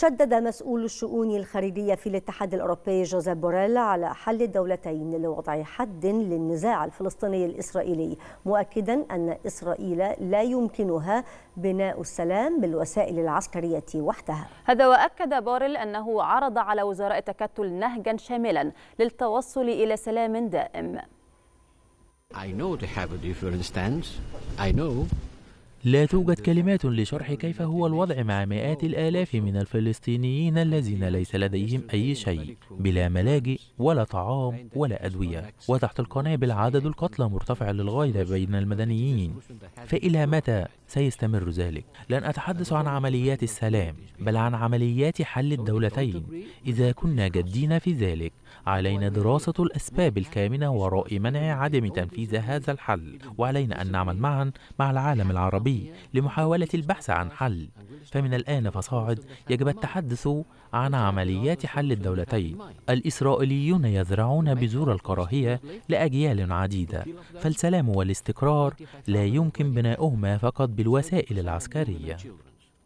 شدد مسؤول الشؤون الخارجية في الاتحاد الأوروبي جوزيف بوريل على حل الدولتين لوضع حد للنزاع الفلسطيني الإسرائيلي مؤكدا أن إسرائيل لا يمكنها بناء السلام بالوسائل العسكرية وحدها هذا وأكد بوريل أنه عرض على وزراء التكتل نهجا شاملا للتوصل إلى سلام دائم I know they have a different stance. I know لا توجد كلمات لشرح كيف هو الوضع مع مئات الآلاف من الفلسطينيين الذين ليس لديهم أي شيء بلا ملاجئ ولا طعام ولا أدوية وتحت القنابل عدد القتلى مرتفع للغاية بين المدنيين فإلى متى سيستمر ذلك؟ لن أتحدث عن عمليات السلام بل عن عمليات حل الدولتين إذا كنا جادين في ذلك علينا دراسة الأسباب الكامنة وراء منع عدم تنفيذ هذا الحل وعلينا أن نعمل معا مع العالم العربي الدولي لمحاولة البحث عن حل فمن الآن فصاعد يجب التحدث عن عمليات حل الدولتين الإسرائيليون يزرعون بذور الكراهية لأجيال عديدة فالسلام والاستقرار لا يمكن بناؤهما فقط بالوسائل العسكرية